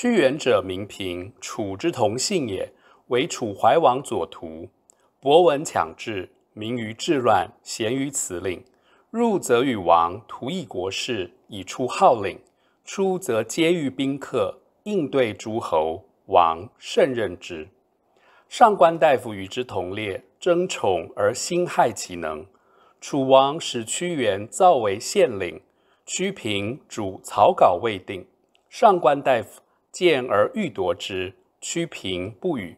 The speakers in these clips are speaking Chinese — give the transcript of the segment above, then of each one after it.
屈原者，名平，楚之同姓也。为楚怀王左徒，博闻强志，明于治乱，贤于辞令。入则与王图议国事，以出号令；出则接遇宾客，应对诸侯。王甚任之。上官大夫与之同列，争宠而心害其能。楚王使屈原造为县令，屈平主草稿未定，上官大夫。见而欲夺之，屈平不语。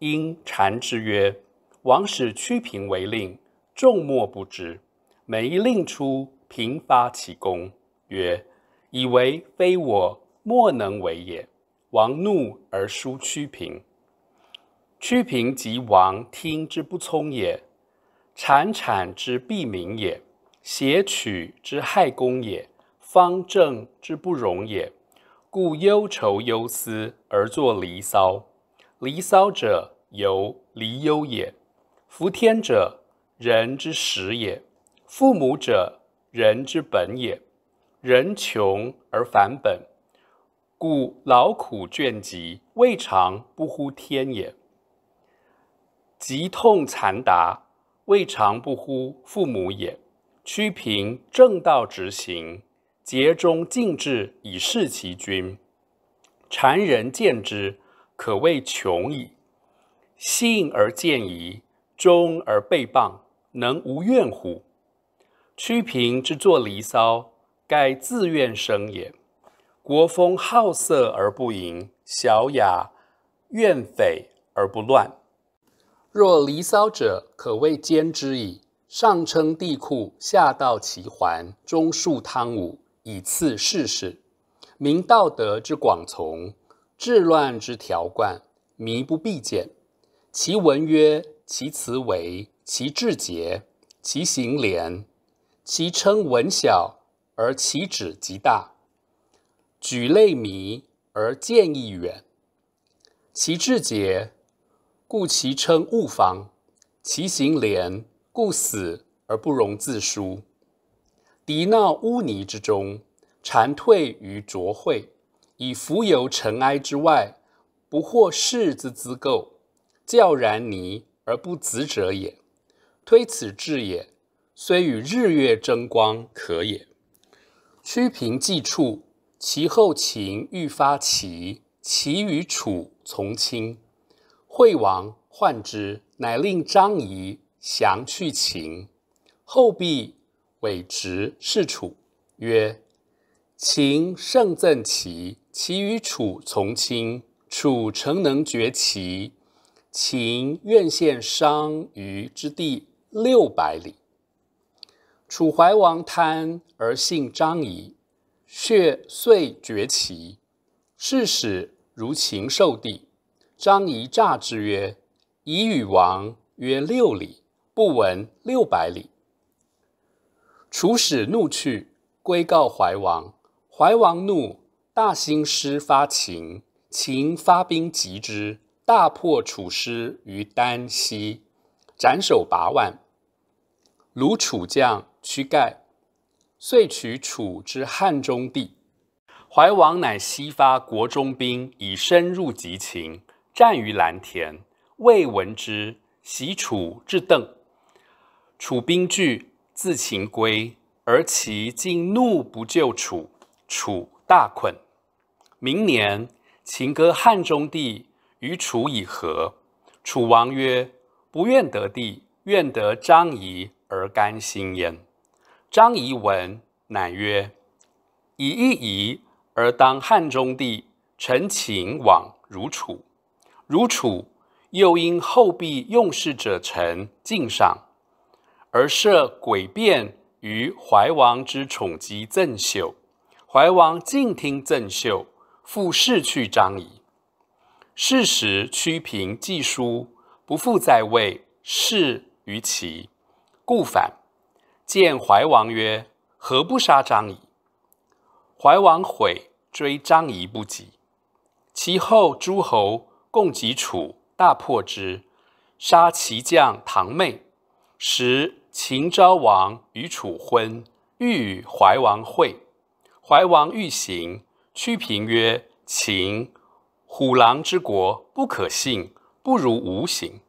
因谗之曰：“王使屈平为令，众莫不知。每一令出，平发其功，曰：‘以为非我莫能为也。’王怒而书屈平。屈平即王听之不聪也，谗谄之必明也，挟取之害公也，方正之不容也。”故忧愁忧思而作离骚。离骚者，犹离忧也。夫天者，人之始也；父母者，人之本也。人穷而反本，故劳苦倦极，未尝不呼天也；疾痛残达，未尝不呼父母也。屈平正道直行。节中尽志以事其君，谗人见之可谓穷矣。信而见疑，忠而被谤，能无怨乎？屈平之作《离骚》，盖自怨生也。国风好色而不淫，小雅怨匪而不乱。若《离骚》者，可谓兼之矣。上称帝喾，下道齐桓，中述汤武。以次世事。明道德之广从，治乱之条贯，弥不必见。其文曰，其辞为，其志节，其行廉。其称文小而其指极大，举类弥而见义远。其志节，故其称物方；其行廉，故死而不容自疏。涤淖污泥之中，蝉蜕于浊秽，以浮游尘埃之外，不获世之滋垢，教然泥而不滓者也。推此志也，虽与日月争光可也。屈平既处，其后秦欲伐齐，齐与楚从亲，惠王患之，乃令张仪降去秦，后必。北直是楚曰：“秦胜赠齐，齐与楚从亲，楚诚能绝齐，秦愿献商於之地六百里。”楚怀王贪而信张仪，却遂绝齐。事使如秦受地，张仪诈之曰：“夷与王约六里，不闻六百里。”楚使怒去，归告怀王。怀王怒，大兴师发秦。秦发兵击之，大破楚师于丹溪，斩首八万。虏楚将屈盖，遂取楚之汉中地。怀王乃西发国中兵，以深入击秦，战于蓝田。未闻之，袭楚至邓。楚兵惧。自秦归，而其竟怒不救楚，楚大困。明年，秦割汉中地与楚以和。楚王曰：“不愿得地，愿得张仪而甘心焉。”张仪闻，乃曰：“以一仪而当汉中地，臣秦往如楚，如楚又因后必用事者臣敬上。”而设诡辩于怀王之宠姬郑袖，怀王静听郑袖，复事去张仪。事时屈平既书，不复在位，事于齐，故反见怀王曰：“何不杀张仪？”怀王悔，追张仪不及。其后诸侯共击楚，大破之，杀其将唐妹，使。秦昭王与楚昏，欲与怀王会。怀王欲行，屈平曰：“秦，虎狼之国，不可信，不如无行。”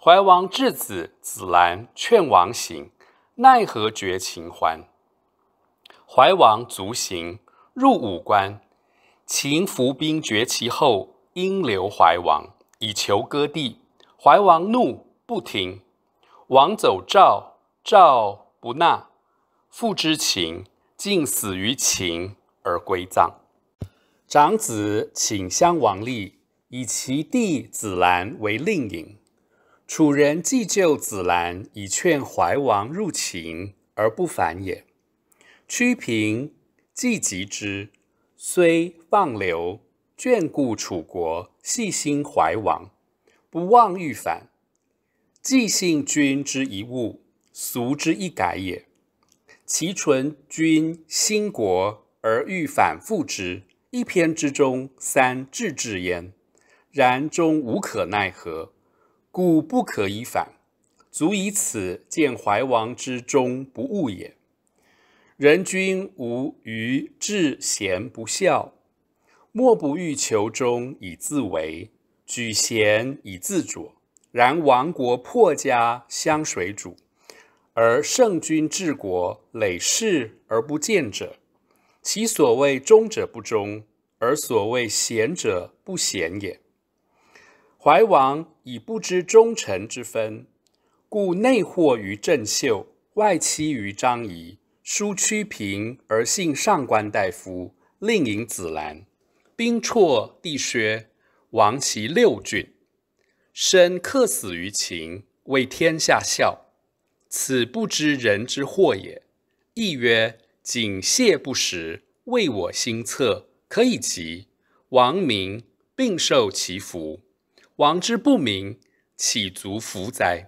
怀王质子子兰劝王行，奈何绝秦欢？怀王卒行，入武关。秦伏兵绝其后，因留怀王以求割地。怀王怒，不听。王走赵。赵不纳，父之情，竟死于秦而归葬。长子请襄王立，以其弟子兰为令尹。楚人既救子兰，以劝怀王入秦而不反也。屈平既急之，虽放流，眷顾楚国，细心怀王，不忘欲反。既信君之一物。俗之一改也。其纯君兴国而欲反复之，一篇之中三至至焉。然终无可奈何，故不可以反。足以此见怀王之忠不误也。人君无愚至贤不肖，莫不欲求忠以自为，举贤以自主。然亡国破家，相随主。而圣君治国累世而不见者，其所谓忠者不忠，而所谓贤者不贤也。怀王以不知忠臣之分，故内惑于郑袖，外欺于张仪。疏屈平而信上官大夫，令尹子兰，兵辍地削，亡其六郡，身客死于秦，为天下笑。此不知人之祸也。亦曰：谨谢不食，为我心策，可以及王明，并受其福。王之不明，岂足福哉？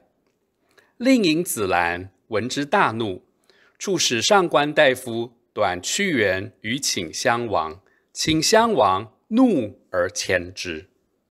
令尹子兰闻之，大怒，促使上官大夫短屈原于顷襄王。顷襄王怒而迁之。